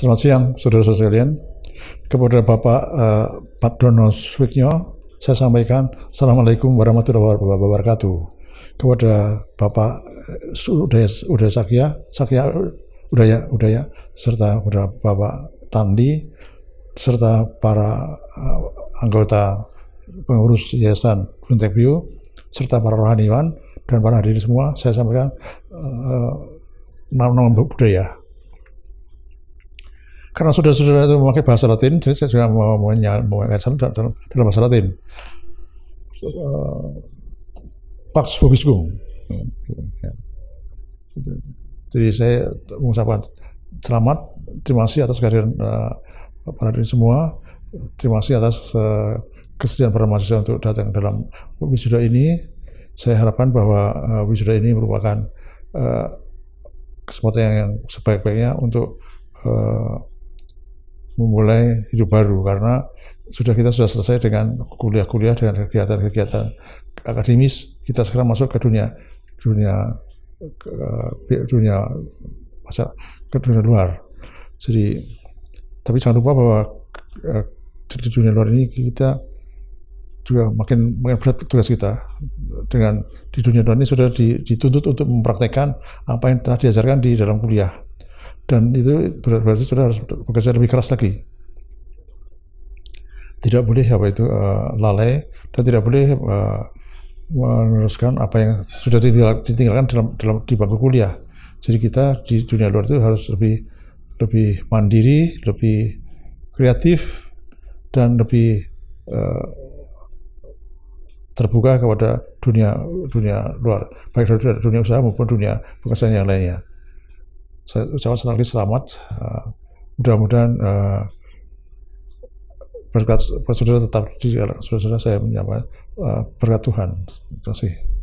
Selamat siang, saudara-saudara sekalian. Kepada Bapak uh, Pak Dono Swiknyo, saya sampaikan Assalamualaikum warahmatullahi wabarakatuh. Kepada Bapak Udaya, eh, Udaya Sakya, Sakya Udaya, Udaya, serta kepada Bapak Tandi, serta para uh, anggota pengurus Yayasan Buntek Bio, serta para rohaniwan dan para hadirin semua, saya sampaikan uh, nama budaya karena sudah-sudah itu memakai bahasa Latin, jadi saya sudah mau menyampaikan dalam, dalam bahasa Latin. Eh, Pax Vobiscum. Jadi saya mengucapkan selamat, terima kasih atas kehadiran uh, eh, para diri semua, terima kasih atas uh, kesediaan para mahasiswa untuk datang dalam wisuda ini. Saya harapkan bahwa uh, wisuda ini merupakan uh, kesempatan yang, yang sebaik-baiknya untuk uh, memulai hidup baru karena sudah kita sudah selesai dengan kuliah-kuliah dengan kegiatan-kegiatan akademis kita sekarang masuk ke dunia dunia ke, dunia pasar ke dunia luar jadi tapi jangan lupa bahwa eh, di dunia luar ini kita juga makin makin berat tugas kita dengan di dunia luar ini sudah dituntut untuk mempraktekkan apa yang telah diajarkan di dalam kuliah dan itu berarti sudah harus bekerja lebih keras lagi tidak boleh apa itu uh, lalai dan tidak boleh uh, meneruskan apa yang sudah ditinggalkan dalam, dalam di bangku kuliah. Jadi kita di dunia luar itu harus lebih lebih mandiri, lebih kreatif dan lebih uh, terbuka kepada dunia dunia luar, baik dari dunia usaha maupun dunia pekerjaan yang lainnya saya ucapkan sekali lagi selamat. Uh, mudah-mudahan uh, berkat saudara tetap di saudara saya menyapa uh, berkat Tuhan. Terima kasih.